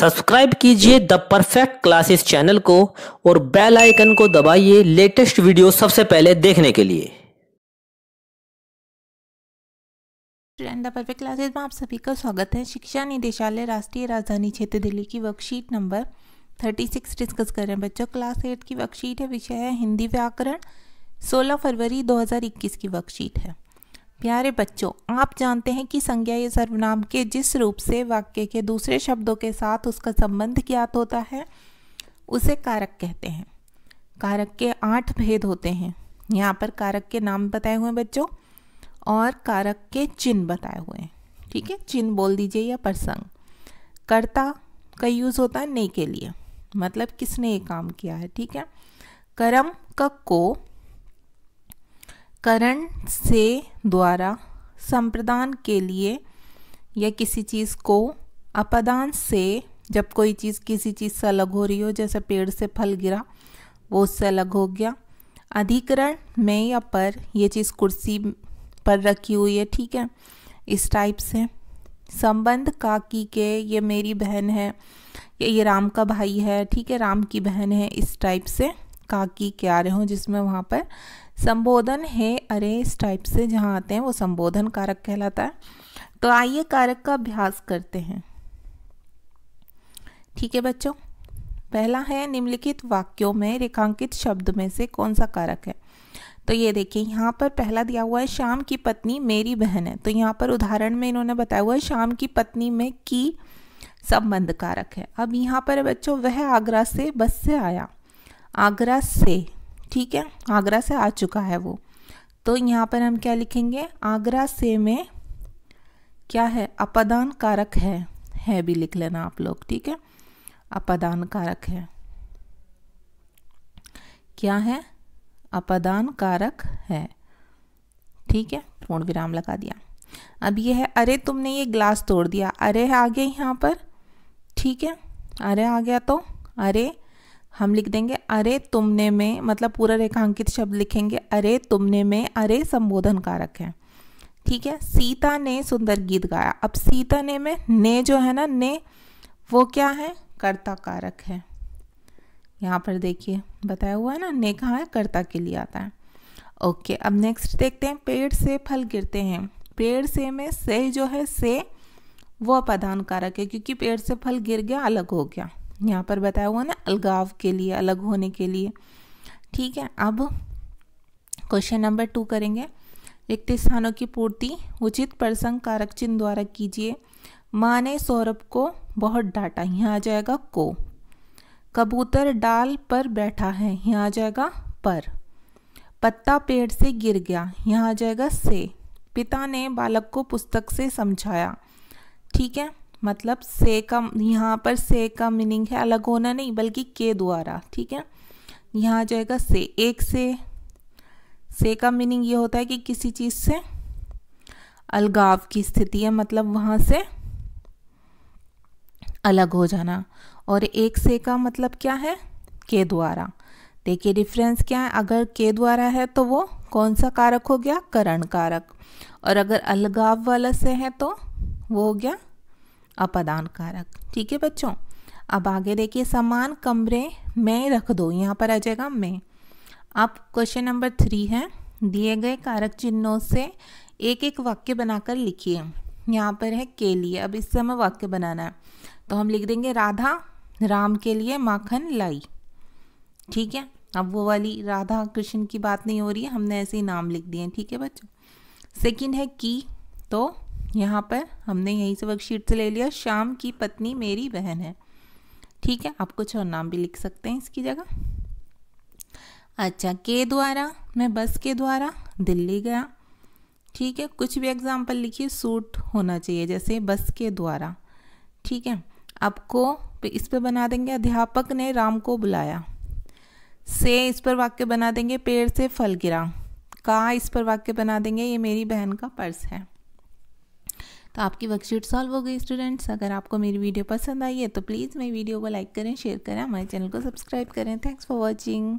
subscribe कीजिए the perfect classes channel को और बेल आइकन को दबाइए लेटेस्ट वीडियो सबसे पहले देखने के लिए स्टूडेंट द परफेक्ट क्लासेस में आप सभी का स्वागत है शिक्षा निदेशालय राष्ट्रीय राजधानी क्षेत्र दिल्ली की वर्कशीट नंबर 36 डिस्कस कर रहे हैं बच्चों क्लास एट की वर्कशीट है विषय है हिंदी व्याकरण 16 फरवरी 2021 की वर्कशीट है प्यारे बच्चों आप जानते हैं कि संज्ञा या सर्वनाम के जिस रूप से वाक्य के दूसरे शब्दों के साथ उसका संबंध ज्ञात होता है उसे कारक कहते हैं कारक के आठ भेद होते हैं यहाँ पर कारक के नाम बताए हुए हैं बच्चों और कारक के चिन्ह बताए हुए हैं ठीक है चिन्ह बोल दीजिए या प्रसंग कर्ता का यूज़ होता है ने के लिए मतलब किसने ये काम किया है ठीक है कर्म का को करण से द्वारा संप्रदान के लिए या किसी चीज़ को अपदान से जब कोई चीज़ किसी चीज़ से अलग हो रही हो जैसे पेड़ से फल गिरा वो उससे अलग हो गया अधिकरण में या पर यह चीज़ कुर्सी पर रखी हुई है ठीक है इस टाइप से संबंध काकी के ये मेरी बहन है या ये राम का भाई है ठीक है राम की बहन है इस टाइप से काकी क्यारे हों जिसमें वहाँ पर संबोधन है अरे इस टाइप से जहाँ आते हैं वो संबोधन कारक कहलाता है तो आइए कारक का अभ्यास करते हैं ठीक है बच्चों पहला है निम्नलिखित वाक्यों में रेखांकित शब्द में से कौन सा कारक है तो ये देखिए यहाँ पर पहला दिया हुआ है शाम की पत्नी मेरी बहन है तो यहाँ पर उदाहरण में इन्होंने बताया हुआ है शाम की पत्नी में की संबंध कारक है अब यहाँ पर बच्चों वह आगरा से बस से आया आगरा से ठीक है आगरा से आ चुका है वो तो यहाँ पर हम क्या लिखेंगे आगरा से में क्या है अपदान कारक है है भी लिख लेना आप लोग ठीक है अपदान कारक है क्या है अपदान कारक है ठीक है पूर्ण विराम लगा दिया अब ये है अरे तुमने ये ग्लास तोड़ दिया अरे आ गया यहाँ पर ठीक है अरे आ गया तो अरे हम लिख देंगे अरे तुमने में मतलब पूरा रेखांकित शब्द लिखेंगे अरे तुमने में अरे संबोधन कारक है ठीक है सीता ने सुंदर गीत गाया अब सीता ने में ने जो है ना ने वो क्या है कर्ता कारक है यहाँ पर देखिए बताया हुआ है ना ने कहा है कर्ता के लिए आता है ओके अब नेक्स्ट देखते हैं पेड़ से फल गिरते हैं पेड़ से में से जो है से वो अपान कारक है क्योंकि पेड़ से फल गिर गया अलग हो गया यहाँ पर बताया हुआ ना अलगाव के लिए अलग होने के लिए ठीक है अब क्वेश्चन नंबर टू करेंगे रिक्त स्थानों की पूर्ति उचित प्रसंग कारक चिन्ह द्वारा कीजिए माँ ने सौरभ को बहुत डांटा यहाँ आ जाएगा को कबूतर डाल पर बैठा है यहाँ आ जाएगा पर पत्ता पेड़ से गिर गया यहाँ आ जाएगा से पिता ने बालक को पुस्तक से समझाया ठीक है मतलब से का यहाँ पर से का मीनिंग है अलग होना नहीं बल्कि के द्वारा ठीक है यहाँ जाएगा से एक से से का मीनिंग ये होता है कि किसी चीज़ से अलगाव की स्थिति है मतलब वहाँ से अलग हो जाना और एक से का मतलब क्या है के द्वारा देखिए डिफरेंस क्या है अगर के द्वारा है तो वो कौन सा कारक हो गया करण कारक और अगर अलगाव वाला से है तो वो हो गया अपदान कारक ठीक है बच्चों अब आगे देखिए समान कमरे में रख दो यहाँ पर आ जाएगा मैं अब क्वेश्चन नंबर थ्री है दिए गए कारक चिन्हों से एक एक वाक्य बनाकर लिखिए यहाँ पर है के लिए अब इससे हमें वाक्य बनाना है तो हम लिख देंगे राधा राम के लिए माखन लाई ठीक है अब वो वाली राधा कृष्ण की बात नहीं हो रही है हमने ऐसे ही नाम लिख दिए ठीक है बच्चों सेकंड है की तो यहाँ पर हमने यहीं से वर्कशीट से ले लिया शाम की पत्नी मेरी बहन है ठीक है आप कुछ और नाम भी लिख सकते हैं इसकी जगह अच्छा के द्वारा मैं बस के द्वारा दिल्ली गया ठीक है कुछ भी एग्जाम्पल लिखिए सूट होना चाहिए जैसे बस के द्वारा ठीक है आपको इस पर बना देंगे अध्यापक ने राम को बुलाया से इस पर वाक्य बना देंगे पेड़ से फल गिरा का इस पर वाक्य बना देंगे ये मेरी बहन का पर्स है तो आपकी वर्कशीट सॉल्व हो गई स्टूडेंट्स अगर आपको मेरी वीडियो पसंद आई है तो प्लीज़ मेरी वीडियो को लाइक करें शेयर करें हमारे चैनल को सब्सक्राइब करें थैंक्स फॉर वॉचिंग